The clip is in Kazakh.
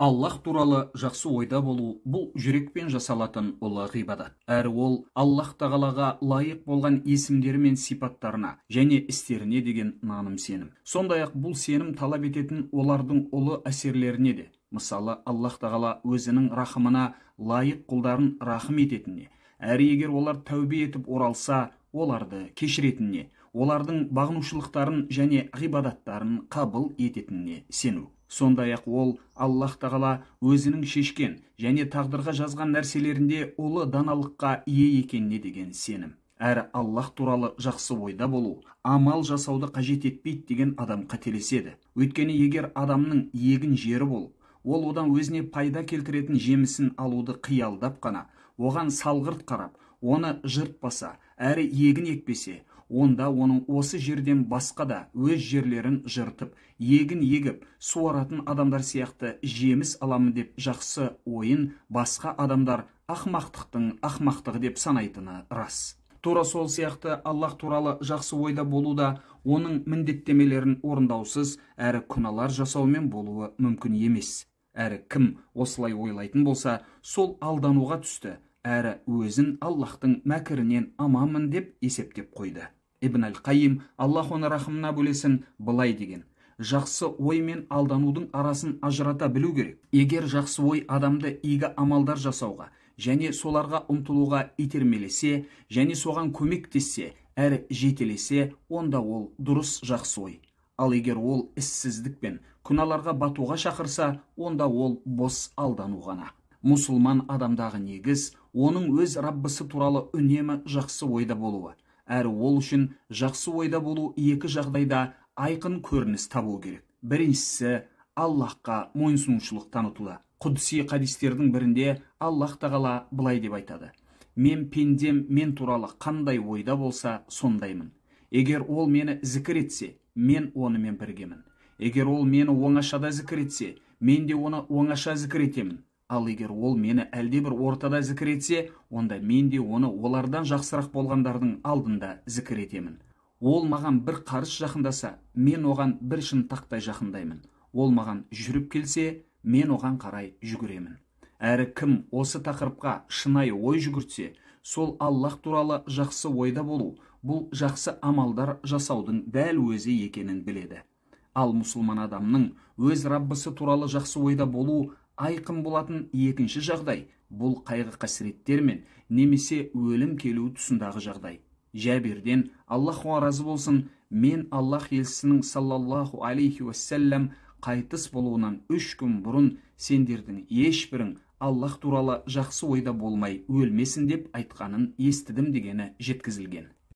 Аллах туралы жақсы ойда болу бұл жүрекпен жасалатын ұлы ғибадат әрі ол Аллах тағалаға лайық болған есімдері мен сипаттарына және істеріне деген наным сенім сондай ақ бұл сенім талап ететін олардың ұлы әсерлеріне де мысалы Аллах тағала өзінің рахымына лайық құлдарын рахым ететініне әрі егер олар тәубе етіп оралса оларды кешіретініне олардың бағынушылықтарын және ғибадаттарын қабыл ететініне сену сондай ақ ол аллах тағала өзінің шешкен және тағдырға жазған нәрселерінде ұлы даналыққа ие екеніне деген сенім әрі аллах туралы жақсы ойда болу амал жасауды қажет етпейді деген адам қателеседі өйткені егер адамның егін жері болып ол одан өзіне пайда келтіретін жемісін алуды қиялдап қана оған салғырт қарап оны жыртпаса әрі егін екпесе онда оның осы жерден басқа да өз жерлерін жыртып егін егіп суаратын адамдар сияқты жеміс аламын деп жақсы ойын басқа адамдар ақмақтықтың ақмақтығы деп санайтыны рас тура сол сияқты аллах туралы жақсы ойда болу да оның міндеттемелерін орындаусыз әрі күнәлар жасаумен болуы мүмкін емес әрі кім осылай ойлайтын болса сол алдануға түсті әрі өзін аллахтың мәкірінен аманмын деп есептеп қойды ибн әл қайым аллах оны рахымына бөлесін былай деген жақсы ой мен алданудың арасын ажырата білу керек егер жақсы ой адамды игі амалдар жасауға және соларға ұмтылуға итермелесе және соған көмектессе әрі жетелесе онда ол дұрыс жақсы ой ал егер ол іссіздік пен күнәларға батуға шақырса онда ол бос алдану ғана мұсылман адамдағы негіз оның өз раббысы туралы үнемі жақсы ойда болуы әрі ол үшін жақсы ойда болу екі жағдайда айқын көрініс табу керек біріншісі аллахқа мойынсұнушылық танытуда құдси хадистердің бірінде аллах тағала былай деп айтады мен пендем мен туралы қандай ойда болса сондаймын егер ол мені зікір етсе мен онымен біргемін егер ол мені оңашада зікір етсе мен де оны оңаша зікір етемін ал егер ол мені әлдебір ортада зікір етсе онда мен де оны олардан жақсырақ болғандардың алдында зікір етемін ол маған бір қарыс жақындаса мен оған бір тақтай жақындаймын ол маған жүріп келсе мен оған қарай жүгіремін әрі кім осы тақырыпқа шынайы ой жүгіртсе сол аллах туралы жақсы ойда болу бұл жақсы амалдар жасаудың дәл өзі екенін біледі ал мұсылман адамның өз раббысы туралы жақсы ойда болу айқын болатын екінші жағдай бұл қайғы қасіреттер мен немесе өлім келу тұсындағы жағдай Жәберден аллах разы болсын мен аллах елшісінің саллаллаху алейхи уассалям қайтыс болуынан үш күн бұрын сендердің ешбірің аллах туралы жақсы ойда болмай өлмесін деп айтқанын естідім дегені жеткізілген